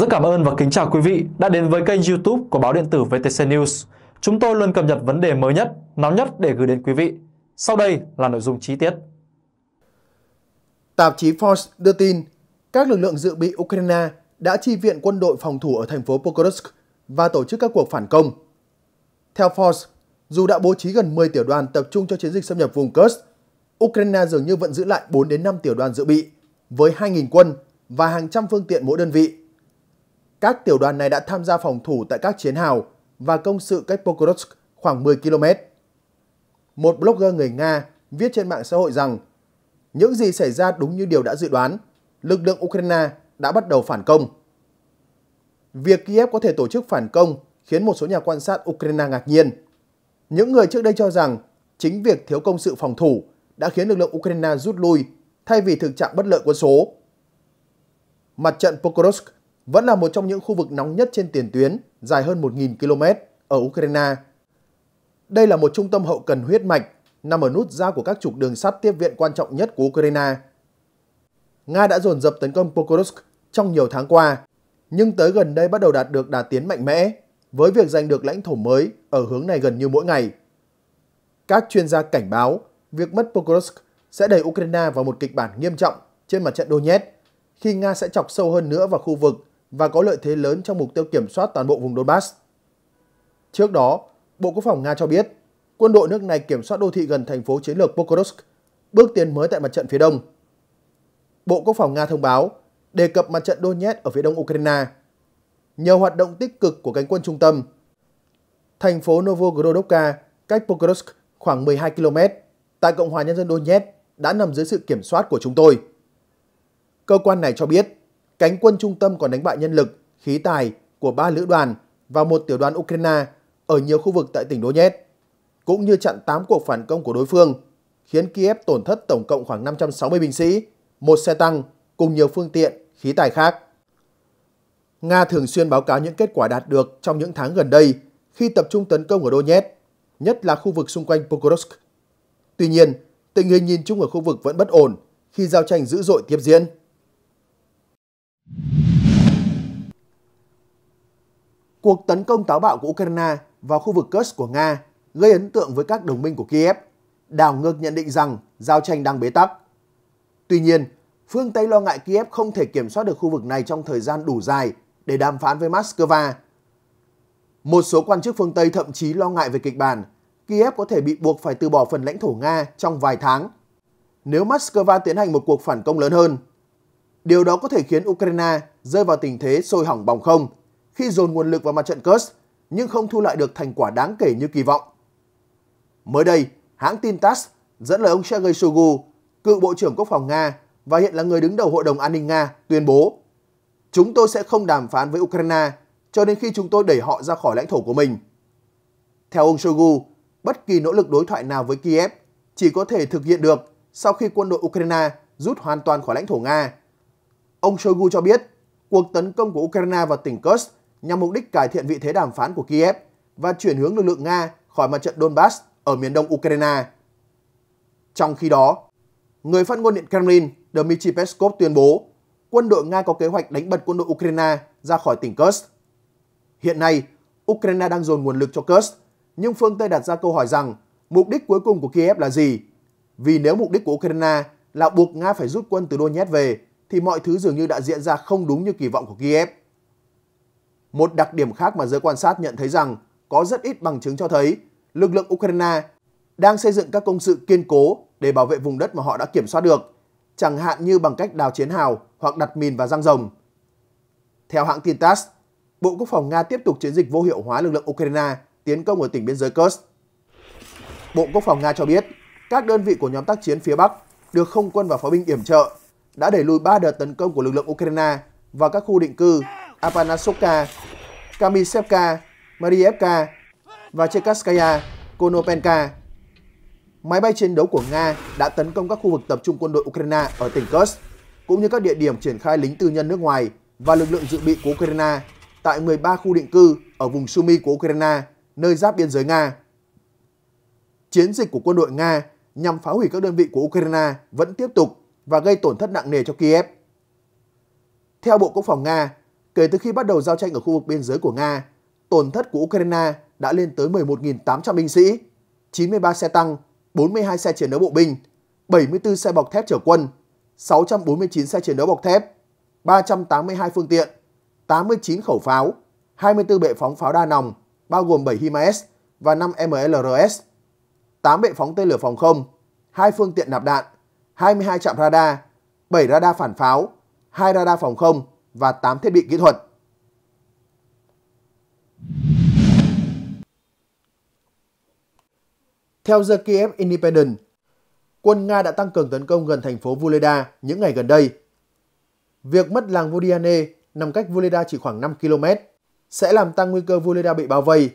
Rất cảm ơn và kính chào quý vị đã đến với kênh YouTube của báo điện tử VTC News. Chúng tôi luôn cập nhật vấn đề mới nhất, nóng nhất để gửi đến quý vị. Sau đây là nội dung chi tiết. Tạp chí Forbes đưa tin các lực lượng dự bị Ukraine đã chi viện quân đội phòng thủ ở thành phố Pokrovsk và tổ chức các cuộc phản công. Theo Forbes, dù đã bố trí gần 10 tiểu đoàn tập trung cho chiến dịch xâm nhập vùng Kursk, Ukraine dường như vẫn giữ lại 4 đến 5 tiểu đoàn dự bị với 2.000 quân và hàng trăm phương tiện mỗi đơn vị các tiểu đoàn này đã tham gia phòng thủ tại các chiến hào và công sự cách Pokrovsk khoảng 10 km. Một blogger người Nga viết trên mạng xã hội rằng những gì xảy ra đúng như điều đã dự đoán, lực lượng Ukraine đã bắt đầu phản công. Việc Kiev có thể tổ chức phản công khiến một số nhà quan sát Ukraine ngạc nhiên. Những người trước đây cho rằng chính việc thiếu công sự phòng thủ đã khiến lực lượng Ukraine rút lui thay vì thực trạng bất lợi quân số. Mặt trận Pokrovsk vẫn là một trong những khu vực nóng nhất trên tiền tuyến, dài hơn 1.000 km ở Ukraine. Đây là một trung tâm hậu cần huyết mạch, nằm ở nút giao của các trục đường sắt tiếp viện quan trọng nhất của Ukraine. Nga đã dồn dập tấn công Pokrovsk trong nhiều tháng qua, nhưng tới gần đây bắt đầu đạt được đà tiến mạnh mẽ, với việc giành được lãnh thổ mới ở hướng này gần như mỗi ngày. Các chuyên gia cảnh báo việc mất Pokrovsk sẽ đẩy Ukraine vào một kịch bản nghiêm trọng trên mặt trận Donetsk khi Nga sẽ chọc sâu hơn nữa vào khu vực và có lợi thế lớn trong mục tiêu kiểm soát toàn bộ vùng Donbass. Trước đó, Bộ Quốc phòng Nga cho biết, quân đội nước này kiểm soát đô thị gần thành phố chiến lược Pokrovsk, bước tiến mới tại mặt trận phía đông. Bộ Quốc phòng Nga thông báo đề cập mặt trận Donetsk ở phía đông Ukraine. Nhờ hoạt động tích cực của cánh quân trung tâm, thành phố Novogorodovka cách Pokrovsk khoảng 12 km tại Cộng hòa Nhân dân Donetsk đã nằm dưới sự kiểm soát của chúng tôi. Cơ quan này cho biết, Cánh quân trung tâm còn đánh bại nhân lực, khí tài của ba lữ đoàn và một tiểu đoàn Ukraine ở nhiều khu vực tại tỉnh Donetsk, cũng như chặn 8 cuộc phản công của đối phương, khiến Kiev tổn thất tổng cộng khoảng 560 binh sĩ, một xe tăng cùng nhiều phương tiện, khí tài khác. Nga thường xuyên báo cáo những kết quả đạt được trong những tháng gần đây khi tập trung tấn công ở Donetsk, nhất là khu vực xung quanh Pokrovsk. Tuy nhiên, tình hình nhìn chung ở khu vực vẫn bất ổn khi giao tranh dữ dội tiếp diễn. cuộc tấn công táo bạo của Ukraine vào khu vực Kursk của Nga gây ấn tượng với các đồng minh của Kiev, đảo ngược nhận định rằng giao tranh đang bế tắc. Tuy nhiên, phương Tây lo ngại Kiev không thể kiểm soát được khu vực này trong thời gian đủ dài để đàm phán với Moscow. Một số quan chức phương Tây thậm chí lo ngại về kịch bản Kiev có thể bị buộc phải từ bỏ phần lãnh thổ Nga trong vài tháng nếu Moscow tiến hành một cuộc phản công lớn hơn. Điều đó có thể khiến Ukraine rơi vào tình thế sôi hỏng bỏng không – khi dồn nguồn lực vào mặt trận Kursk nhưng không thu lại được thành quả đáng kể như kỳ vọng. Mới đây, hãng tin TASS dẫn lời ông Sergei Shoigu, cựu Bộ trưởng Quốc phòng Nga và hiện là người đứng đầu Hội đồng An ninh Nga, tuyên bố Chúng tôi sẽ không đàm phán với Ukraine cho đến khi chúng tôi đẩy họ ra khỏi lãnh thổ của mình. Theo ông Shoigu, bất kỳ nỗ lực đối thoại nào với Kiev chỉ có thể thực hiện được sau khi quân đội Ukraine rút hoàn toàn khỏi lãnh thổ Nga. Ông Shoigu cho biết, cuộc tấn công của Ukraine vào tỉnh Kursk nhằm mục đích cải thiện vị thế đàm phán của Kiev và chuyển hướng lực lượng Nga khỏi mặt trận Donbass ở miền đông Ukraine. Trong khi đó, người phát ngôn Điện Kremlin Dmitry Peskov tuyên bố quân đội Nga có kế hoạch đánh bật quân đội Ukraine ra khỏi tỉnh Kursk. Hiện nay, Ukraine đang dồn nguồn lực cho Kursk, nhưng phương Tây đặt ra câu hỏi rằng mục đích cuối cùng của Kiev là gì? Vì nếu mục đích của Ukraine là buộc Nga phải rút quân từ Donetsk về, thì mọi thứ dường như đã diễn ra không đúng như kỳ vọng của Kiev. Một đặc điểm khác mà giới quan sát nhận thấy rằng có rất ít bằng chứng cho thấy lực lượng Ukraine đang xây dựng các công sự kiên cố để bảo vệ vùng đất mà họ đã kiểm soát được, chẳng hạn như bằng cách đào chiến hào hoặc đặt mìn và răng rồng. Theo hãng tin TASS, Bộ Quốc phòng Nga tiếp tục chiến dịch vô hiệu hóa lực lượng Ukraine tiến công ở tỉnh biên giới Kursk. Bộ Quốc phòng Nga cho biết, các đơn vị của nhóm tác chiến phía Bắc được không quân và pháo binh yểm trợ đã đẩy lùi 3 đợt tấn công của lực lượng Ukraine vào các khu định cư Apanasovka Kamisevka, Marievka và Chekaskaya, Konopenka. Máy bay chiến đấu của Nga đã tấn công các khu vực tập trung quân đội Ukraine ở tỉnh Kursk, cũng như các địa điểm triển khai lính tư nhân nước ngoài và lực lượng dự bị của Ukraine tại 13 khu định cư ở vùng Sumy của Ukraine, nơi giáp biên giới Nga. Chiến dịch của quân đội Nga nhằm phá hủy các đơn vị của Ukraine vẫn tiếp tục và gây tổn thất nặng nề cho Kiev. Theo Bộ Quốc phòng Nga, Kể từ khi bắt đầu giao tranh ở khu vực biên giới của Nga, tổn thất của Ukraine đã lên tới 11.800 binh sĩ, 93 xe tăng, 42 xe chiến đấu bộ binh, 74 xe bọc thép chở quân, 649 xe chiến đấu bọc thép, 382 phương tiện, 89 khẩu pháo, 24 bệ phóng pháo đa nòng, bao gồm 7 HIMARS và 5 MLRS, 8 bệ phóng tên lửa phòng không, 2 phương tiện nạp đạn, 22 trạm radar, 7 radar phản pháo, 2 radar phòng không, và 8 thiết bị kỹ thuật. Theo The Kiev Independent, quân Nga đã tăng cường tấn công gần thành phố Vuleda những ngày gần đây. Việc mất làng Vodiane nằm cách Vuleda chỉ khoảng 5 km sẽ làm tăng nguy cơ Vuleda bị bao vây.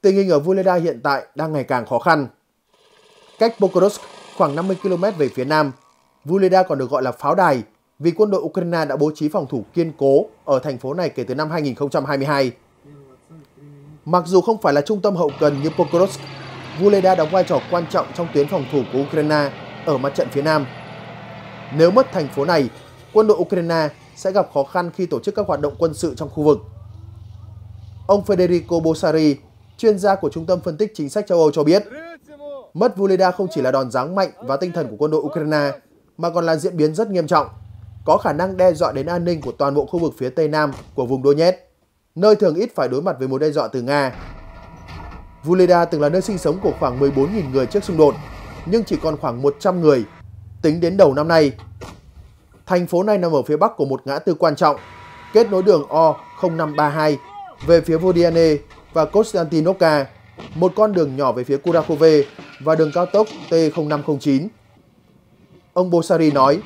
Tình hình ở Vuleda hiện tại đang ngày càng khó khăn. Cách Pokrovsk khoảng 50 km về phía nam, Vuleda còn được gọi là pháo đài vì quân đội Ukraine đã bố trí phòng thủ kiên cố ở thành phố này kể từ năm 2022. Mặc dù không phải là trung tâm hậu cần như Pokrovsk, Vuleda đóng vai trò quan trọng trong tuyến phòng thủ của Ukraine ở mặt trận phía Nam. Nếu mất thành phố này, quân đội Ukraine sẽ gặp khó khăn khi tổ chức các hoạt động quân sự trong khu vực. Ông Federico Bosari, chuyên gia của Trung tâm Phân tích Chính sách châu Âu cho biết, mất Vuleda không chỉ là đòn giáng mạnh và tinh thần của quân đội Ukraine, mà còn là diễn biến rất nghiêm trọng có khả năng đe dọa đến an ninh của toàn bộ khu vực phía Tây Nam của vùng Donetsk, nơi thường ít phải đối mặt với mối đe dọa từ Nga. Vuleda từng là nơi sinh sống của khoảng 14.000 người trước xung đột, nhưng chỉ còn khoảng 100 người tính đến đầu năm nay. Thành phố này nằm ở phía bắc của một ngã tư quan trọng, kết nối đường O0532 về phía Vodiane và Konstantinovka, một con đường nhỏ về phía Kurakove và đường cao tốc T0509. Ông Bosari nói,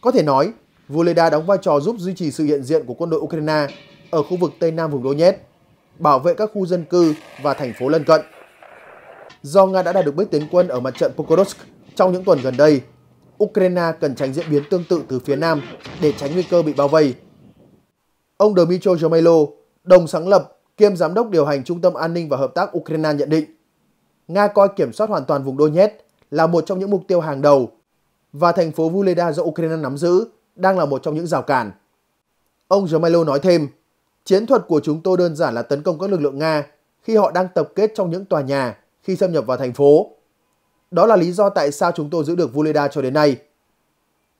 có thể nói Voleda đóng vai trò giúp duy trì sự hiện diện của quân đội Ukraine ở khu vực Tây Nam vùng Donetsk, bảo vệ các khu dân cư và thành phố lân cận. Do Nga đã đạt được bước tiến quân ở mặt trận Pokrovsk trong những tuần gần đây, Ukraine cần tránh diễn biến tương tự từ phía Nam để tránh nguy cơ bị bao vây. Ông Dmytro Jomailo, đồng sáng lập kiêm giám đốc điều hành Trung tâm An ninh và Hợp tác Ukraine nhận định, Nga coi kiểm soát hoàn toàn vùng Donetsk là một trong những mục tiêu hàng đầu và thành phố Vuleda do Ukraine nắm giữ đang là một trong những rào cản. Ông Gemello nói thêm, chiến thuật của chúng tôi đơn giản là tấn công các lực lượng Nga khi họ đang tập kết trong những tòa nhà khi xâm nhập vào thành phố. Đó là lý do tại sao chúng tôi giữ được Vuleda cho đến nay.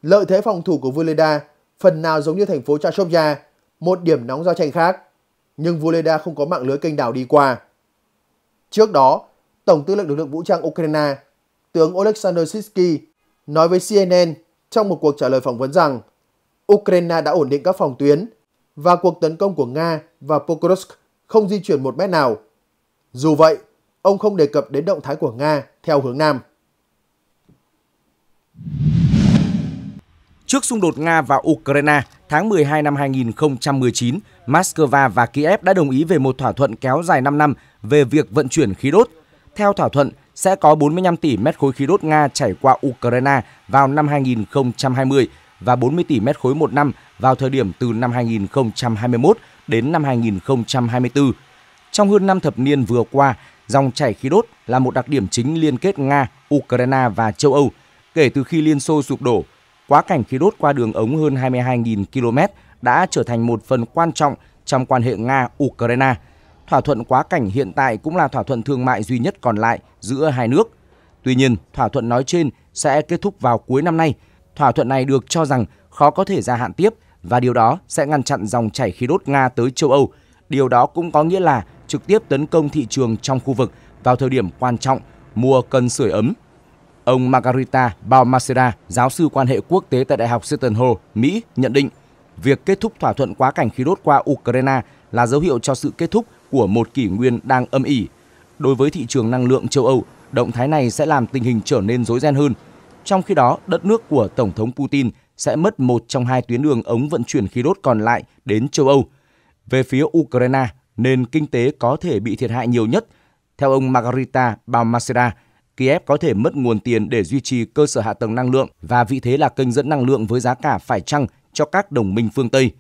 Lợi thế phòng thủ của Vuleda phần nào giống như thành phố Chashovya, một điểm nóng giao tranh khác, nhưng Vuleda không có mạng lưới kênh đảo đi qua. Trước đó, Tổng tư lệnh lực lượng vũ trang Ukraine, tướng Oleksandr Sitsky nói với CNN trong một cuộc trả lời phỏng vấn rằng Ukraine đã ổn định các phòng tuyến và cuộc tấn công của Nga và Pokrovsk không di chuyển một mét nào. Dù vậy, ông không đề cập đến động thái của Nga theo hướng Nam. Trước xung đột Nga và Ukraine, tháng 12 năm 2019, Moscow và Kiev đã đồng ý về một thỏa thuận kéo dài 5 năm về việc vận chuyển khí đốt. Theo thỏa thuận, sẽ có 45 tỷ mét khối khí đốt Nga chảy qua Ukraine vào năm 2020 và 40 tỷ mét khối một năm vào thời điểm từ năm 2021 đến năm 2024. Trong hơn 5 thập niên vừa qua, dòng chảy khí đốt là một đặc điểm chính liên kết Nga, Ukraine và châu Âu kể từ khi Liên Xô sụp đổ. Quá cảnh khí đốt qua đường ống hơn 22.000 km đã trở thành một phần quan trọng trong quan hệ Nga-Ukraine thỏa thuận quá cảnh hiện tại cũng là thỏa thuận thương mại duy nhất còn lại giữa hai nước. Tuy nhiên, thỏa thuận nói trên sẽ kết thúc vào cuối năm nay. Thỏa thuận này được cho rằng khó có thể gia hạn tiếp và điều đó sẽ ngăn chặn dòng chảy khí đốt Nga tới châu Âu. Điều đó cũng có nghĩa là trực tiếp tấn công thị trường trong khu vực vào thời điểm quan trọng mùa cần sưởi ấm. Ông Margarita Balmaceda, giáo sư quan hệ quốc tế tại Đại học Seton Hall, Mỹ, nhận định việc kết thúc thỏa thuận quá cảnh khí đốt qua Ukraine là dấu hiệu cho sự kết thúc của một kỷ nguyên đang âm ỉ. Đối với thị trường năng lượng châu Âu, động thái này sẽ làm tình hình trở nên rối ren hơn. Trong khi đó, đất nước của Tổng thống Putin sẽ mất một trong hai tuyến đường ống vận chuyển khí đốt còn lại đến châu Âu. Về phía Ukraine, nền kinh tế có thể bị thiệt hại nhiều nhất. Theo ông Margarita Balmaceda, Kiev có thể mất nguồn tiền để duy trì cơ sở hạ tầng năng lượng và vị thế là kênh dẫn năng lượng với giá cả phải chăng cho các đồng minh phương Tây.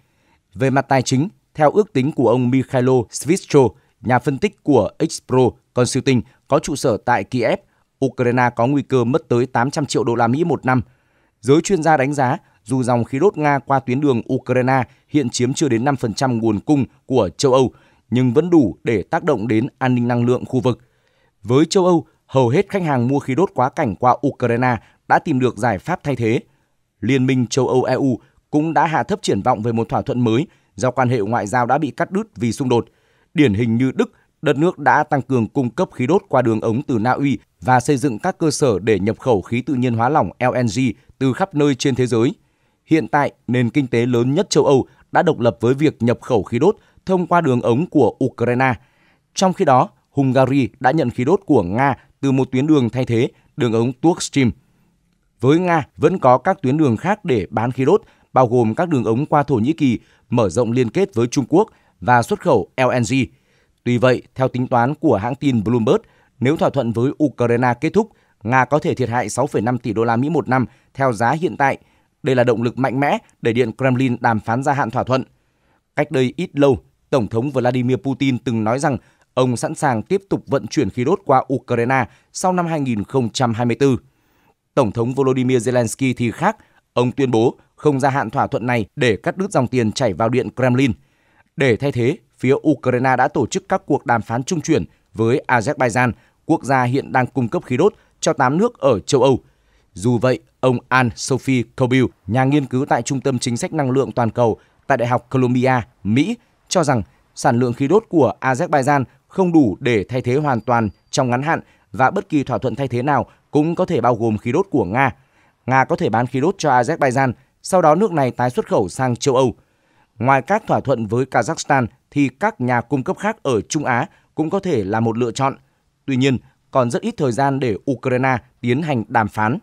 Về mặt tài chính, theo ước tính của ông Mikhailo Svitcho, nhà phân tích của Xpro Consulting có trụ sở tại Kiev, Ukraine có nguy cơ mất tới 800 triệu đô la Mỹ một năm. Giới chuyên gia đánh giá, dù dòng khí đốt Nga qua tuyến đường Ukraine hiện chiếm chưa đến 5% nguồn cung của châu Âu, nhưng vẫn đủ để tác động đến an ninh năng lượng khu vực. Với châu Âu, hầu hết khách hàng mua khí đốt quá cảnh qua Ukraine đã tìm được giải pháp thay thế. Liên minh châu Âu EU cũng đã hạ thấp triển vọng về một thỏa thuận mới do quan hệ ngoại giao đã bị cắt đứt vì xung đột. Điển hình như Đức, đất nước đã tăng cường cung cấp khí đốt qua đường ống từ Na Uy và xây dựng các cơ sở để nhập khẩu khí tự nhiên hóa lỏng LNG từ khắp nơi trên thế giới. Hiện tại, nền kinh tế lớn nhất châu Âu đã độc lập với việc nhập khẩu khí đốt thông qua đường ống của Ukraine. Trong khi đó, Hungary đã nhận khí đốt của Nga từ một tuyến đường thay thế, đường ống Turk Stream. Với Nga, vẫn có các tuyến đường khác để bán khí đốt, bao gồm các đường ống qua Thổ Nhĩ Kỳ mở rộng liên kết với Trung Quốc và xuất khẩu LNG. Tuy vậy, theo tính toán của hãng tin Bloomberg, nếu thỏa thuận với Ukraine kết thúc, Nga có thể thiệt hại 6,5 tỷ đô la Mỹ một năm theo giá hiện tại. Đây là động lực mạnh mẽ để Điện Kremlin đàm phán gia hạn thỏa thuận. Cách đây ít lâu, Tổng thống Vladimir Putin từng nói rằng ông sẵn sàng tiếp tục vận chuyển khí đốt qua Ukraine sau năm 2024. Tổng thống Volodymyr Zelensky thì khác, ông tuyên bố không gia hạn thỏa thuận này để cắt đứt dòng tiền chảy vào điện Kremlin. Để thay thế, phía Ukraine đã tổ chức các cuộc đàm phán trung chuyển với Azerbaijan, quốc gia hiện đang cung cấp khí đốt cho 8 nước ở châu Âu. Dù vậy, ông An sophie Kobil, nhà nghiên cứu tại Trung tâm Chính sách Năng lượng Toàn cầu tại Đại học Columbia, Mỹ, cho rằng sản lượng khí đốt của Azerbaijan không đủ để thay thế hoàn toàn trong ngắn hạn và bất kỳ thỏa thuận thay thế nào cũng có thể bao gồm khí đốt của Nga. Nga có thể bán khí đốt cho Azerbaijan sau đó nước này tái xuất khẩu sang châu Âu. Ngoài các thỏa thuận với Kazakhstan thì các nhà cung cấp khác ở Trung Á cũng có thể là một lựa chọn. Tuy nhiên, còn rất ít thời gian để Ukraine tiến hành đàm phán.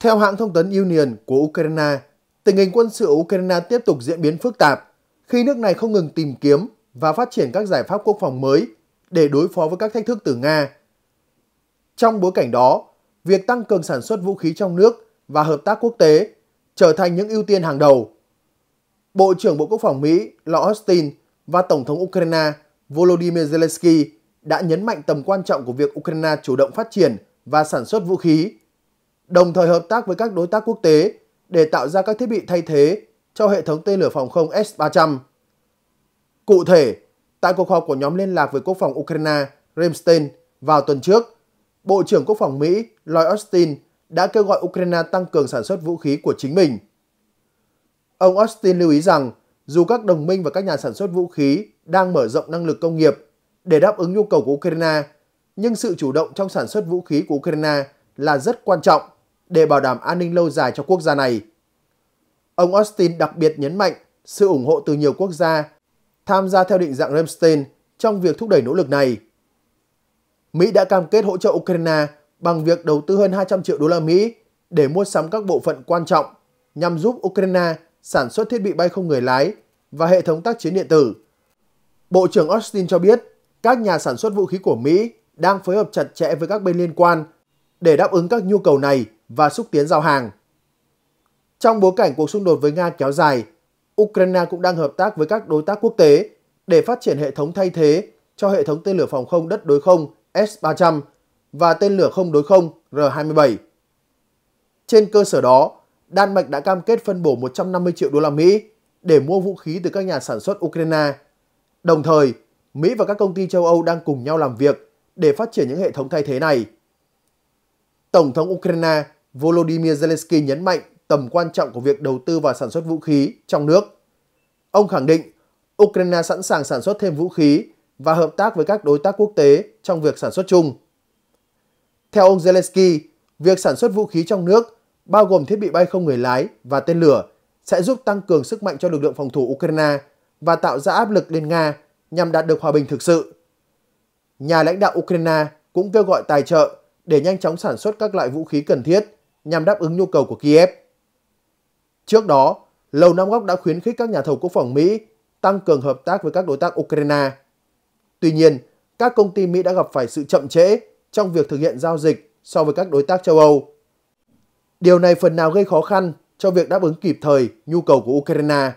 Theo hãng thông tấn Union của Ukraine, tình hình quân sự Ukraine tiếp tục diễn biến phức tạp khi nước này không ngừng tìm kiếm và phát triển các giải pháp quốc phòng mới để đối phó với các thách thức từ Nga. Trong bối cảnh đó, việc tăng cường sản xuất vũ khí trong nước và hợp tác quốc tế trở thành những ưu tiên hàng đầu. Bộ trưởng Bộ Quốc phòng Mỹ Lloyd Austin và Tổng thống Ukraine Volodymyr Zelensky đã nhấn mạnh tầm quan trọng của việc Ukraine chủ động phát triển và sản xuất vũ khí, đồng thời hợp tác với các đối tác quốc tế để tạo ra các thiết bị thay thế cho hệ thống tên lửa phòng không S-300. Cụ thể, tại cuộc họp của nhóm liên lạc với quốc phòng Ukraine Remstein vào tuần trước, Bộ trưởng Quốc phòng Mỹ Lloyd Austin đã kêu gọi Ukraine tăng cường sản xuất vũ khí của chính mình. Ông Austin lưu ý rằng, dù các đồng minh và các nhà sản xuất vũ khí đang mở rộng năng lực công nghiệp để đáp ứng nhu cầu của Ukraine, nhưng sự chủ động trong sản xuất vũ khí của Ukraine là rất quan trọng để bảo đảm an ninh lâu dài cho quốc gia này. Ông Austin đặc biệt nhấn mạnh sự ủng hộ từ nhiều quốc gia tham gia theo định dạng Ramstein trong việc thúc đẩy nỗ lực này. Mỹ đã cam kết hỗ trợ Ukraine bằng việc đầu tư hơn 200 triệu đô la Mỹ để mua sắm các bộ phận quan trọng nhằm giúp Ukraine sản xuất thiết bị bay không người lái và hệ thống tác chiến điện tử. Bộ trưởng Austin cho biết các nhà sản xuất vũ khí của Mỹ đang phối hợp chặt chẽ với các bên liên quan để đáp ứng các nhu cầu này và xúc tiến giao hàng. Trong bối cảnh cuộc xung đột với Nga kéo dài, Ukraine cũng đang hợp tác với các đối tác quốc tế để phát triển hệ thống thay thế cho hệ thống tên lửa phòng không đất đối không S-300 và tên lửa không đối không R-27. Trên cơ sở đó, Đan Mạch đã cam kết phân bổ 150 triệu đô la Mỹ để mua vũ khí từ các nhà sản xuất Ukraine. Đồng thời, Mỹ và các công ty châu Âu đang cùng nhau làm việc để phát triển những hệ thống thay thế này. Tổng thống Ukraine Volodymyr Zelensky nhấn mạnh tầm quan trọng của việc đầu tư và sản xuất vũ khí trong nước. Ông khẳng định Ukraine sẵn sàng sản xuất thêm vũ khí và hợp tác với các đối tác quốc tế trong việc sản xuất chung. Theo ông Zelensky, việc sản xuất vũ khí trong nước, bao gồm thiết bị bay không người lái và tên lửa, sẽ giúp tăng cường sức mạnh cho lực lượng phòng thủ Ukraine và tạo ra áp lực lên Nga nhằm đạt được hòa bình thực sự. Nhà lãnh đạo Ukraine cũng kêu gọi tài trợ để nhanh chóng sản xuất các loại vũ khí cần thiết nhằm đáp ứng nhu cầu của Kiev. Trước đó, Lầu Năm Góc đã khuyến khích các nhà thầu quốc phòng Mỹ tăng cường hợp tác với các đối tác Ukraine Tuy nhiên, các công ty Mỹ đã gặp phải sự chậm trễ trong việc thực hiện giao dịch so với các đối tác châu Âu. Điều này phần nào gây khó khăn cho việc đáp ứng kịp thời nhu cầu của Ukraine.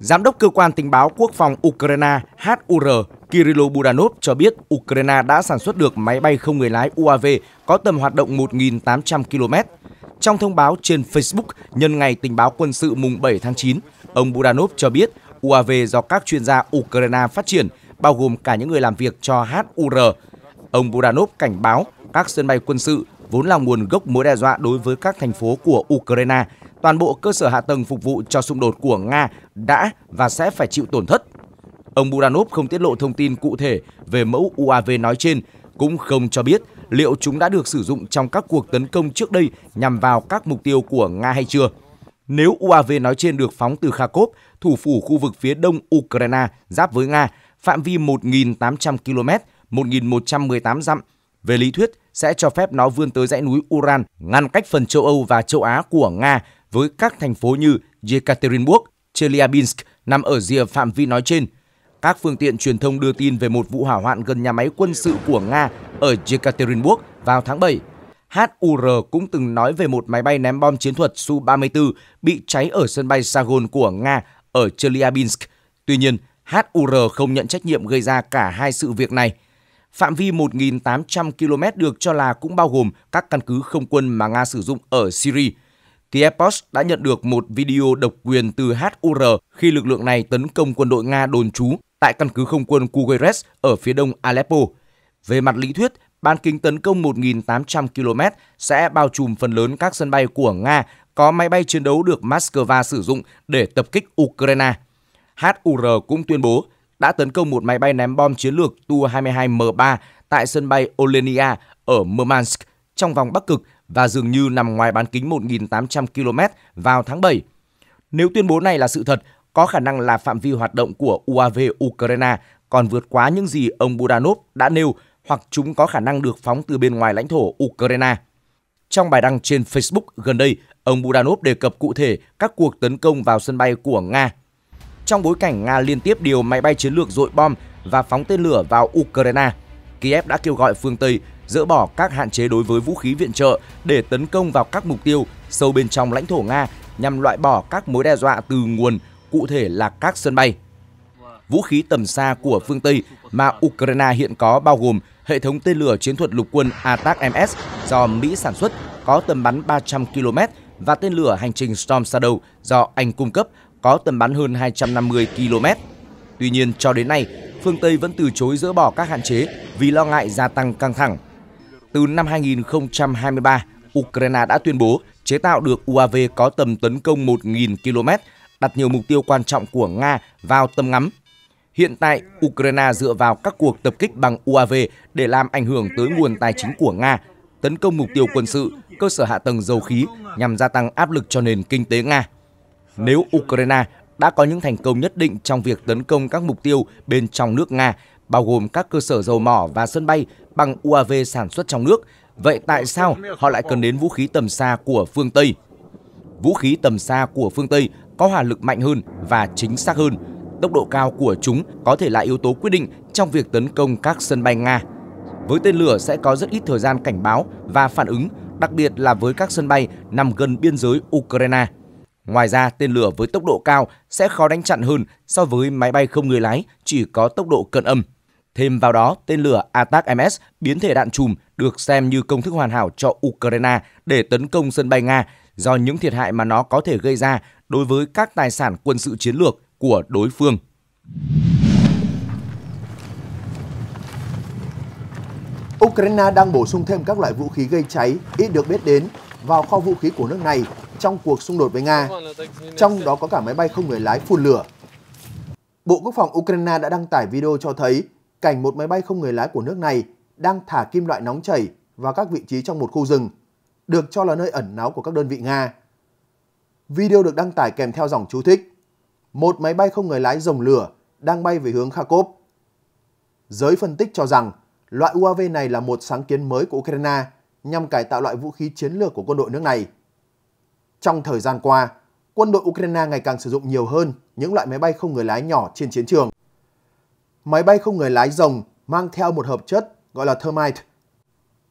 Giám đốc cơ quan tình báo quốc phòng Ukraine HUR Kirilo Budanov cho biết Ukraine đã sản xuất được máy bay không người lái UAV có tầm hoạt động 1.800 km trong thông báo trên Facebook nhân ngày tình báo quân sự mùng 7 tháng 9, ông Budanov cho biết UAV do các chuyên gia Ukraine phát triển, bao gồm cả những người làm việc cho HUR. Ông Budanov cảnh báo các sân bay quân sự vốn là nguồn gốc mối đe dọa đối với các thành phố của Ukraine. Toàn bộ cơ sở hạ tầng phục vụ cho xung đột của Nga đã và sẽ phải chịu tổn thất. Ông Budanov không tiết lộ thông tin cụ thể về mẫu UAV nói trên, cũng không cho biết liệu chúng đã được sử dụng trong các cuộc tấn công trước đây nhằm vào các mục tiêu của Nga hay chưa. Nếu UAV nói trên được phóng từ Kharkov, thủ phủ khu vực phía đông Ukraine giáp với Nga, phạm vi 1.800 km, 1.118 dặm, về lý thuyết sẽ cho phép nó vươn tới dãy núi Ural, ngăn cách phần châu Âu và châu Á của Nga với các thành phố như Yekaterinburg, Chelyabinsk nằm ở rìa phạm vi nói trên – các phương tiện truyền thông đưa tin về một vụ hỏa hoạn gần nhà máy quân sự của Nga ở Yekaterinburg vào tháng 7. HUR cũng từng nói về một máy bay ném bom chiến thuật Su-34 bị cháy ở sân bay Sagon của Nga ở Chelyabinsk. Tuy nhiên, HUR không nhận trách nhiệm gây ra cả hai sự việc này. Phạm vi 1.800 km được cho là cũng bao gồm các căn cứ không quân mà Nga sử dụng ở Syria. TFPost đã nhận được một video độc quyền từ HUR khi lực lượng này tấn công quân đội Nga đồn trú tại căn cứ không quân Kugeres ở phía đông Aleppo. Về mặt lý thuyết, bán kính tấn công 1.800 km sẽ bao trùm phần lớn các sân bay của Nga có máy bay chiến đấu được Moscow sử dụng để tập kích Ukraine. HUR cũng tuyên bố đã tấn công một máy bay ném bom chiến lược Tu-22M3 tại sân bay Olenia ở Murmansk trong vòng Bắc Cực và dường như nằm ngoài bán kính 1.800 km vào tháng 7. Nếu tuyên bố này là sự thật, có khả năng là phạm vi hoạt động của UAV Ukraine còn vượt quá những gì ông Budanov đã nêu hoặc chúng có khả năng được phóng từ bên ngoài lãnh thổ Ukraine. Trong bài đăng trên Facebook gần đây, ông Budanov đề cập cụ thể các cuộc tấn công vào sân bay của Nga. Trong bối cảnh Nga liên tiếp điều máy bay chiến lược dội bom và phóng tên lửa vào Ukraine, Kiev đã kêu gọi phương Tây dỡ bỏ các hạn chế đối với vũ khí viện trợ để tấn công vào các mục tiêu sâu bên trong lãnh thổ Nga nhằm loại bỏ các mối đe dọa từ nguồn cụ thể là các sân bay. Vũ khí tầm xa của phương Tây mà Ukraine hiện có bao gồm hệ thống tên lửa chiến thuật lục quân ATACMS do Mỹ sản xuất có tầm bắn 300 km và tên lửa hành trình Storm Shadow do Anh cung cấp có tầm bắn hơn 250 km. Tuy nhiên, cho đến nay, phương Tây vẫn từ chối dỡ bỏ các hạn chế vì lo ngại gia tăng căng thẳng. Từ năm 2023, Ukraine đã tuyên bố chế tạo được UAV có tầm tấn công 1.000 km đặt nhiều mục tiêu quan trọng của Nga vào tầm ngắm. Hiện tại, Ukraine dựa vào các cuộc tập kích bằng UAV để làm ảnh hưởng tới nguồn tài chính của Nga, tấn công mục tiêu quân sự, cơ sở hạ tầng dầu khí nhằm gia tăng áp lực cho nền kinh tế Nga. Nếu Ukraine đã có những thành công nhất định trong việc tấn công các mục tiêu bên trong nước Nga, bao gồm các cơ sở dầu mỏ và sân bay bằng UAV sản xuất trong nước, vậy tại sao họ lại cần đến vũ khí tầm xa của phương Tây? Vũ khí tầm xa của phương Tây có hỏa lực mạnh hơn và chính xác hơn. Tốc độ cao của chúng có thể là yếu tố quyết định trong việc tấn công các sân bay Nga. Với tên lửa sẽ có rất ít thời gian cảnh báo và phản ứng, đặc biệt là với các sân bay nằm gần biên giới Ukraine. Ngoài ra, tên lửa với tốc độ cao sẽ khó đánh chặn hơn so với máy bay không người lái chỉ có tốc độ cận âm. Thêm vào đó, tên lửa ATAC-MS biến thể đạn chùm được xem như công thức hoàn hảo cho Ukraine để tấn công sân bay Nga do những thiệt hại mà nó có thể gây ra đối với các tài sản quân sự chiến lược của đối phương. Ukraine đang bổ sung thêm các loại vũ khí gây cháy ít được biết đến vào kho vũ khí của nước này trong cuộc xung đột với Nga, trong đó có cả máy bay không người lái phun lửa. Bộ Quốc phòng Ukraine đã đăng tải video cho thấy cảnh một máy bay không người lái của nước này đang thả kim loại nóng chảy vào các vị trí trong một khu rừng, được cho là nơi ẩn náu của các đơn vị Nga. Video được đăng tải kèm theo dòng chú thích. Một máy bay không người lái rồng lửa đang bay về hướng Kharkov. Giới phân tích cho rằng loại UAV này là một sáng kiến mới của Ukraine nhằm cải tạo loại vũ khí chiến lược của quân đội nước này. Trong thời gian qua, quân đội Ukraine ngày càng sử dụng nhiều hơn những loại máy bay không người lái nhỏ trên chiến trường. Máy bay không người lái rồng mang theo một hợp chất gọi là thermite.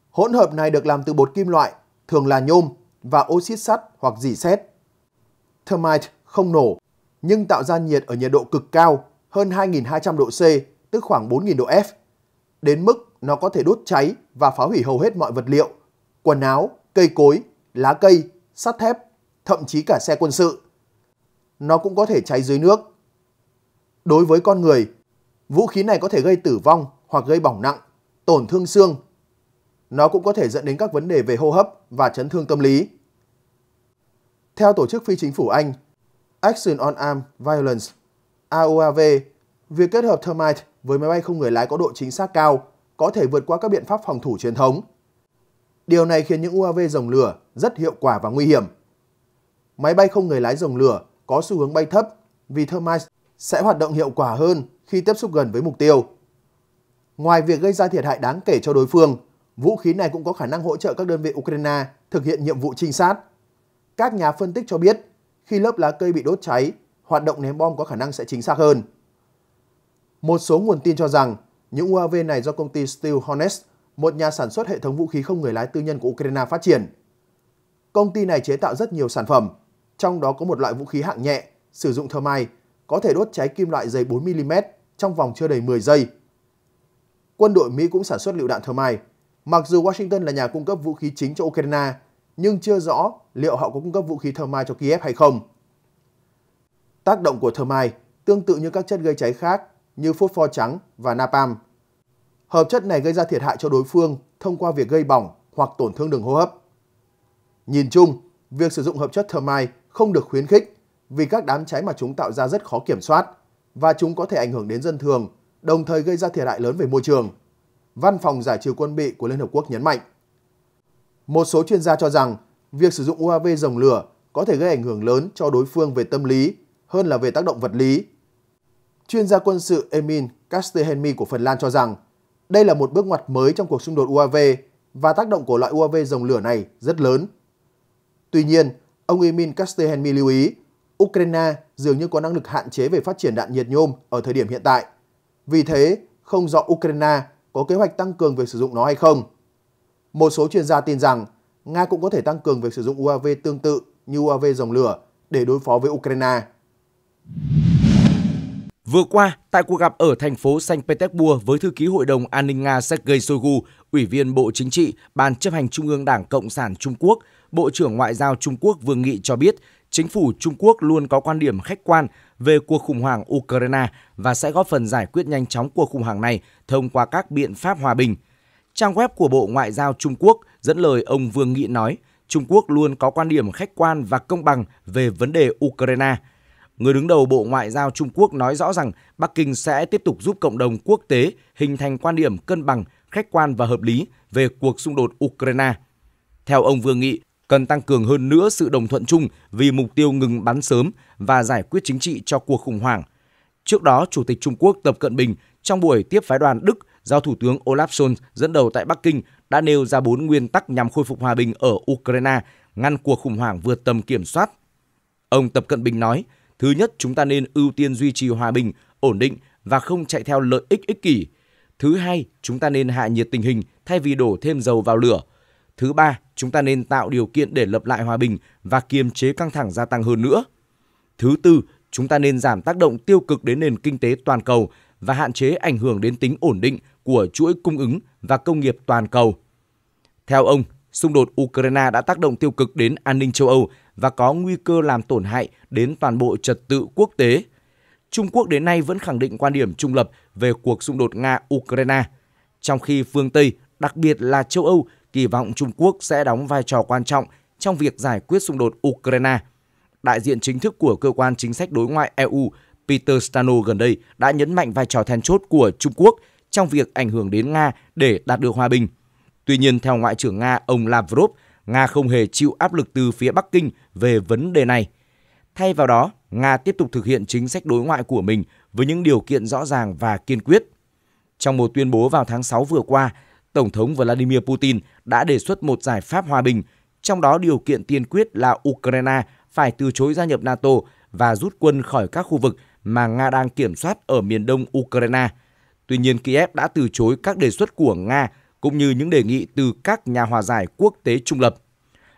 Hỗn hợp này được làm từ bột kim loại, thường là nhôm và oxit sắt hoặc dỉ sét thermite không nổ nhưng tạo ra nhiệt ở nhiệt độ cực cao hơn 2.200 độ C, tức khoảng 4.000 độ F. Đến mức nó có thể đốt cháy và phá hủy hầu hết mọi vật liệu, quần áo, cây cối, lá cây, sắt thép, thậm chí cả xe quân sự. Nó cũng có thể cháy dưới nước. Đối với con người, vũ khí này có thể gây tử vong hoặc gây bỏng nặng, tổn thương xương. Nó cũng có thể dẫn đến các vấn đề về hô hấp và chấn thương tâm lý. Theo tổ chức phi chính phủ Anh, Action on Armed Violence, AOAV, việc kết hợp Termite với máy bay không người lái có độ chính xác cao có thể vượt qua các biện pháp phòng thủ truyền thống. Điều này khiến những UAV dòng lửa rất hiệu quả và nguy hiểm. Máy bay không người lái dòng lửa có xu hướng bay thấp vì Termite sẽ hoạt động hiệu quả hơn khi tiếp xúc gần với mục tiêu. Ngoài việc gây ra thiệt hại đáng kể cho đối phương, vũ khí này cũng có khả năng hỗ trợ các đơn vị Ukraine thực hiện nhiệm vụ trinh sát các nhà phân tích cho biết khi lớp lá cây bị đốt cháy, hoạt động ném bom có khả năng sẽ chính xác hơn. Một số nguồn tin cho rằng những UAV này do công ty Steel Hornets, một nhà sản xuất hệ thống vũ khí không người lái tư nhân của Ukraine phát triển. Công ty này chế tạo rất nhiều sản phẩm, trong đó có một loại vũ khí hạng nhẹ sử dụng thơ mai, có thể đốt cháy kim loại dày 4mm trong vòng chưa đầy 10 giây. Quân đội Mỹ cũng sản xuất lựu đạn thơ mai. Mặc dù Washington là nhà cung cấp vũ khí chính cho Ukraine, nhưng chưa rõ liệu họ có cung cấp vũ khí thơ mai cho Kiev hay không. Tác động của thơ mai tương tự như các chất gây cháy khác như phốt pho trắng và napalm. Hợp chất này gây ra thiệt hại cho đối phương thông qua việc gây bỏng hoặc tổn thương đường hô hấp. Nhìn chung, việc sử dụng hợp chất thơ mai không được khuyến khích vì các đám cháy mà chúng tạo ra rất khó kiểm soát và chúng có thể ảnh hưởng đến dân thường, đồng thời gây ra thiệt hại lớn về môi trường. Văn phòng giải trừ quân bị của Liên Hợp Quốc nhấn mạnh. Một số chuyên gia cho rằng việc sử dụng UAV dòng lửa có thể gây ảnh hưởng lớn cho đối phương về tâm lý hơn là về tác động vật lý. Chuyên gia quân sự Emin Kastehemi của Phần Lan cho rằng đây là một bước ngoặt mới trong cuộc xung đột UAV và tác động của loại UAV dòng lửa này rất lớn. Tuy nhiên, ông Emin Kastehemi lưu ý Ukraine dường như có năng lực hạn chế về phát triển đạn nhiệt nhôm ở thời điểm hiện tại. Vì thế, không rõ Ukraine có kế hoạch tăng cường về sử dụng nó hay không. Một số chuyên gia tin rằng Nga cũng có thể tăng cường việc sử dụng UAV tương tự như UAV dòng lửa để đối phó với Ukraine. Vừa qua, tại cuộc gặp ở thành phố Saint Petersburg với thư ký Hội đồng An ninh Nga Sergei Shoigu, Ủy viên Bộ Chính trị, Ban chấp hành Trung ương Đảng Cộng sản Trung Quốc, Bộ trưởng Ngoại giao Trung Quốc Vương Nghị cho biết chính phủ Trung Quốc luôn có quan điểm khách quan về cuộc khủng hoảng Ukraine và sẽ góp phần giải quyết nhanh chóng cuộc khủng hoảng này thông qua các biện pháp hòa bình – Trang web của Bộ Ngoại giao Trung Quốc dẫn lời ông Vương Nghị nói, Trung Quốc luôn có quan điểm khách quan và công bằng về vấn đề Ukraine. Người đứng đầu Bộ Ngoại giao Trung Quốc nói rõ rằng Bắc Kinh sẽ tiếp tục giúp cộng đồng quốc tế hình thành quan điểm cân bằng, khách quan và hợp lý về cuộc xung đột Ukraine. Theo ông Vương Nghị, cần tăng cường hơn nữa sự đồng thuận chung vì mục tiêu ngừng bắn sớm và giải quyết chính trị cho cuộc khủng hoảng. Trước đó, Chủ tịch Trung Quốc Tập Cận Bình trong buổi tiếp phái đoàn Đức do Thủ tướng Olaf Scholz dẫn đầu tại Bắc Kinh đã nêu ra bốn nguyên tắc nhằm khôi phục hòa bình ở Ukraine, ngăn cuộc khủng hoảng vượt tầm kiểm soát. Ông Tập Cận Bình nói, thứ nhất chúng ta nên ưu tiên duy trì hòa bình, ổn định và không chạy theo lợi ích ích kỷ. Thứ hai, chúng ta nên hạ nhiệt tình hình thay vì đổ thêm dầu vào lửa. Thứ ba, chúng ta nên tạo điều kiện để lập lại hòa bình và kiềm chế căng thẳng gia tăng hơn nữa. Thứ tư, chúng ta nên giảm tác động tiêu cực đến nền kinh tế toàn cầu và hạn chế ảnh hưởng đến tính ổn định của chuỗi cung ứng và công nghiệp toàn cầu. Theo ông, xung đột Ukraine đã tác động tiêu cực đến an ninh châu Âu và có nguy cơ làm tổn hại đến toàn bộ trật tự quốc tế. Trung Quốc đến nay vẫn khẳng định quan điểm trung lập về cuộc xung đột Nga-Ukraine, trong khi phương Tây, đặc biệt là châu Âu, kỳ vọng Trung Quốc sẽ đóng vai trò quan trọng trong việc giải quyết xung đột Ukraine. Đại diện chính thức của cơ quan chính sách đối ngoại EU Peter Stano gần đây đã nhấn mạnh vai trò then chốt của Trung Quốc – trong việc ảnh hưởng đến Nga để đạt được hòa bình. Tuy nhiên, theo Ngoại trưởng Nga ông Lavrov, Nga không hề chịu áp lực từ phía Bắc Kinh về vấn đề này. Thay vào đó, Nga tiếp tục thực hiện chính sách đối ngoại của mình với những điều kiện rõ ràng và kiên quyết. Trong một tuyên bố vào tháng 6 vừa qua, Tổng thống Vladimir Putin đã đề xuất một giải pháp hòa bình, trong đó điều kiện tiên quyết là Ukraine phải từ chối gia nhập NATO và rút quân khỏi các khu vực mà Nga đang kiểm soát ở miền đông Ukraine – Tuy nhiên, Kiev đã từ chối các đề xuất của Nga cũng như những đề nghị từ các nhà hòa giải quốc tế trung lập.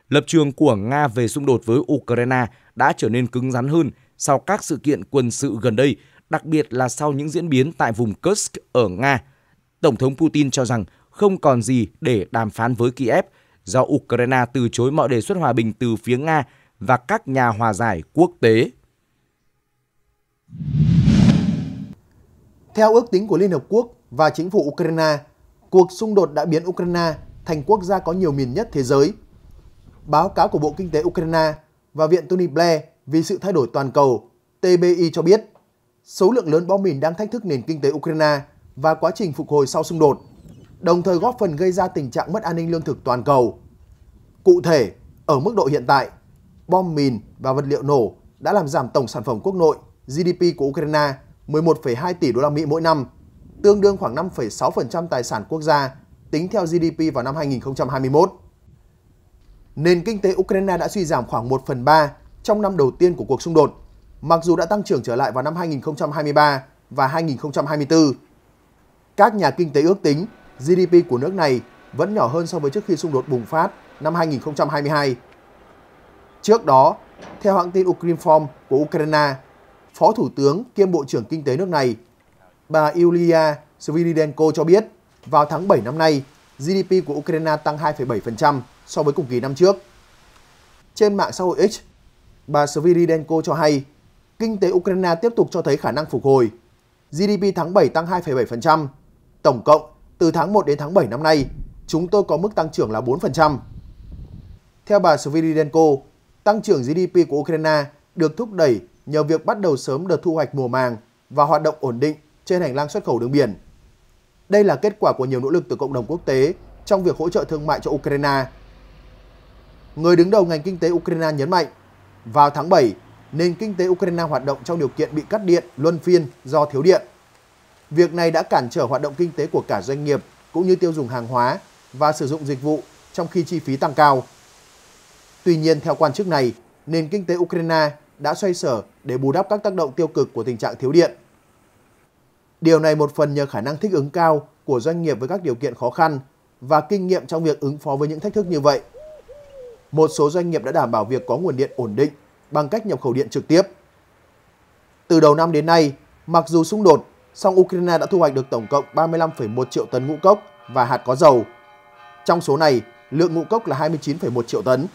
Lập trường của Nga về xung đột với Ukraine đã trở nên cứng rắn hơn sau các sự kiện quân sự gần đây, đặc biệt là sau những diễn biến tại vùng Kursk ở Nga. Tổng thống Putin cho rằng không còn gì để đàm phán với Kiev do Ukraine từ chối mọi đề xuất hòa bình từ phía Nga và các nhà hòa giải quốc tế. Theo ước tính của Liên Hợp Quốc và chính phủ Ukraine, cuộc xung đột đã biến Ukraine thành quốc gia có nhiều miền nhất thế giới. Báo cáo của Bộ Kinh tế Ukraine và Viện Tony Blair vì sự thay đổi toàn cầu TBI cho biết số lượng lớn bom mìn đang thách thức nền kinh tế Ukraine và quá trình phục hồi sau xung đột, đồng thời góp phần gây ra tình trạng mất an ninh lương thực toàn cầu. Cụ thể, ở mức độ hiện tại, bom mìn và vật liệu nổ đã làm giảm tổng sản phẩm quốc nội GDP của Ukraine 11,2 tỷ đô la Mỹ mỗi năm, tương đương khoảng 5,6% tài sản quốc gia tính theo GDP vào năm 2021. Nền kinh tế Ukraine đã suy giảm khoảng 1 phần 3 trong năm đầu tiên của cuộc xung đột, mặc dù đã tăng trưởng trở lại vào năm 2023 và 2024. Các nhà kinh tế ước tính GDP của nước này vẫn nhỏ hơn so với trước khi xung đột bùng phát năm 2022. Trước đó, theo hãng tin Ukrinform của Ukraine, Phó Thủ tướng kiêm Bộ trưởng Kinh tế nước này, bà Yulia Sviridenko cho biết, vào tháng 7 năm nay, GDP của Ukraine tăng 2,7% so với cùng kỳ năm trước. Trên mạng xã hội X, bà Sviridenko cho hay, kinh tế Ukraine tiếp tục cho thấy khả năng phục hồi. GDP tháng 7 tăng 2,7%. Tổng cộng, từ tháng 1 đến tháng 7 năm nay, chúng tôi có mức tăng trưởng là 4%. Theo bà Sviridenko, tăng trưởng GDP của Ukraine được thúc đẩy nhờ việc bắt đầu sớm đợt thu hoạch mùa màng và hoạt động ổn định trên hành lang xuất khẩu đường biển. Đây là kết quả của nhiều nỗ lực từ cộng đồng quốc tế trong việc hỗ trợ thương mại cho Ukraine. Người đứng đầu ngành kinh tế Ukraine nhấn mạnh, vào tháng 7, nền kinh tế Ukraine hoạt động trong điều kiện bị cắt điện luân phiên do thiếu điện. Việc này đã cản trở hoạt động kinh tế của cả doanh nghiệp cũng như tiêu dùng hàng hóa và sử dụng dịch vụ trong khi chi phí tăng cao. Tuy nhiên, theo quan chức này, nền kinh tế Ukraine đã xoay sở để bù đắp các tác động tiêu cực của tình trạng thiếu điện. Điều này một phần nhờ khả năng thích ứng cao của doanh nghiệp với các điều kiện khó khăn và kinh nghiệm trong việc ứng phó với những thách thức như vậy. Một số doanh nghiệp đã đảm bảo việc có nguồn điện ổn định bằng cách nhập khẩu điện trực tiếp. Từ đầu năm đến nay, mặc dù xung đột, song Ukraine đã thu hoạch được tổng cộng 35,1 triệu tấn ngũ cốc và hạt có dầu. Trong số này, lượng ngũ cốc là 29,1 triệu tấn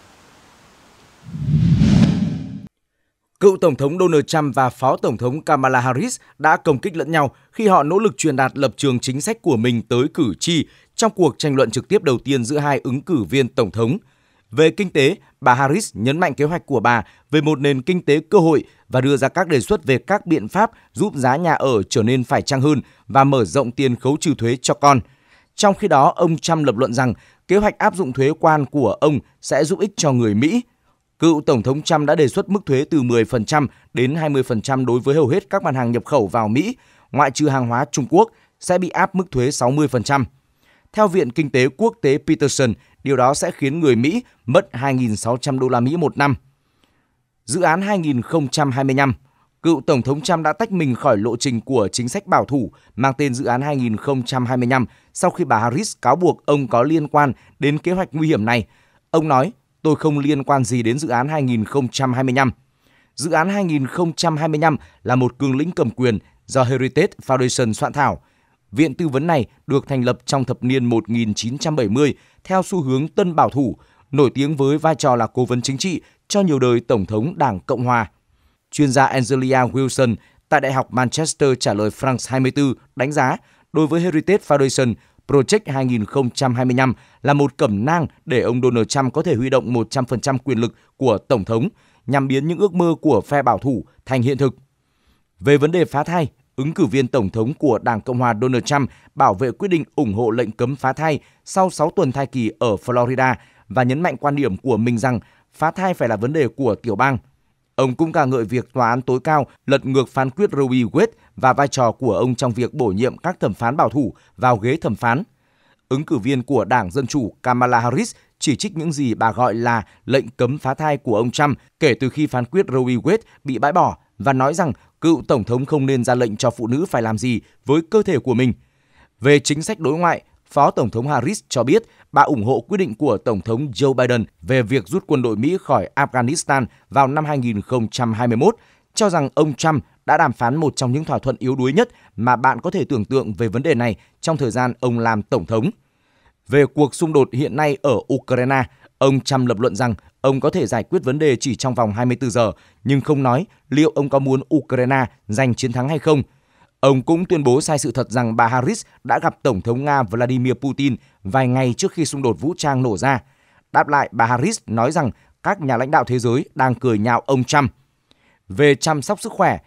cựu Tổng thống Donald Trump và Phó Tổng thống Kamala Harris đã công kích lẫn nhau khi họ nỗ lực truyền đạt lập trường chính sách của mình tới cử tri trong cuộc tranh luận trực tiếp đầu tiên giữa hai ứng cử viên Tổng thống. Về kinh tế, bà Harris nhấn mạnh kế hoạch của bà về một nền kinh tế cơ hội và đưa ra các đề xuất về các biện pháp giúp giá nhà ở trở nên phải chăng hơn và mở rộng tiền khấu trừ thuế cho con. Trong khi đó, ông Trump lập luận rằng kế hoạch áp dụng thuế quan của ông sẽ giúp ích cho người Mỹ Cựu Tổng thống Trump đã đề xuất mức thuế từ 10% đến 20% đối với hầu hết các mặt hàng nhập khẩu vào Mỹ, ngoại trừ hàng hóa Trung Quốc, sẽ bị áp mức thuế 60%. Theo Viện Kinh tế Quốc tế Peterson, điều đó sẽ khiến người Mỹ mất 2.600 đô la Mỹ một năm. Dự án 2025 Cựu Tổng thống Trump đã tách mình khỏi lộ trình của chính sách bảo thủ mang tên dự án 2025 sau khi bà Harris cáo buộc ông có liên quan đến kế hoạch nguy hiểm này. Ông nói tôi không liên quan gì đến dự án 2025. Dự án 2025 là một cương lĩnh cầm quyền do Heritage Foundation soạn thảo. Viện tư vấn này được thành lập trong thập niên 1970 theo xu hướng tân bảo thủ, nổi tiếng với vai trò là cố vấn chính trị cho nhiều đời Tổng thống Đảng Cộng Hòa. Chuyên gia Angelia Wilson tại Đại học Manchester trả lời France 24 đánh giá đối với Heritage Foundation Project 2025 là một cẩm nang để ông Donald Trump có thể huy động 100% quyền lực của Tổng thống nhằm biến những ước mơ của phe bảo thủ thành hiện thực. Về vấn đề phá thai, ứng cử viên Tổng thống của Đảng Cộng hòa Donald Trump bảo vệ quyết định ủng hộ lệnh cấm phá thai sau 6 tuần thai kỳ ở Florida và nhấn mạnh quan điểm của mình rằng phá thai phải là vấn đề của tiểu bang Ông cũng ca ngợi việc tòa án tối cao lật ngược phán quyết Roe v. Wade và vai trò của ông trong việc bổ nhiệm các thẩm phán bảo thủ vào ghế thẩm phán. Ứng cử viên của Đảng Dân Chủ Kamala Harris chỉ trích những gì bà gọi là lệnh cấm phá thai của ông Trump kể từ khi phán quyết Roe v. Wade bị bãi bỏ và nói rằng cựu tổng thống không nên ra lệnh cho phụ nữ phải làm gì với cơ thể của mình. Về chính sách đối ngoại, Phó Tổng thống Harris cho biết bà ủng hộ quyết định của Tổng thống Joe Biden về việc rút quân đội Mỹ khỏi Afghanistan vào năm 2021, cho rằng ông Trump đã đàm phán một trong những thỏa thuận yếu đuối nhất mà bạn có thể tưởng tượng về vấn đề này trong thời gian ông làm Tổng thống. Về cuộc xung đột hiện nay ở Ukraine, ông Trump lập luận rằng ông có thể giải quyết vấn đề chỉ trong vòng 24 giờ, nhưng không nói liệu ông có muốn Ukraine giành chiến thắng hay không Ông cũng tuyên bố sai sự thật rằng bà Harris đã gặp Tổng thống Nga Vladimir Putin vài ngày trước khi xung đột vũ trang nổ ra. Đáp lại, bà Harris nói rằng các nhà lãnh đạo thế giới đang cười nhạo ông Trump. Về chăm sóc sức khỏe,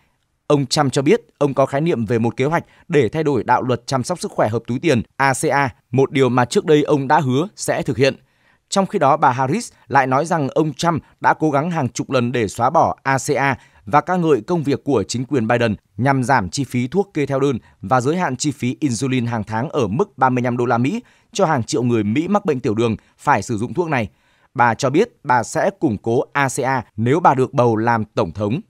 ông Trump cho biết ông có khái niệm về một kế hoạch để thay đổi đạo luật chăm sóc sức khỏe hợp túi tiền ACA, một điều mà trước đây ông đã hứa sẽ thực hiện. Trong khi đó, bà Harris lại nói rằng ông Trump đã cố gắng hàng chục lần để xóa bỏ ACA và ca ngợi công việc của chính quyền Biden nhằm giảm chi phí thuốc kê theo đơn và giới hạn chi phí insulin hàng tháng ở mức 35 đô la Mỹ cho hàng triệu người Mỹ mắc bệnh tiểu đường phải sử dụng thuốc này. Bà cho biết bà sẽ củng cố ACA nếu bà được bầu làm tổng thống.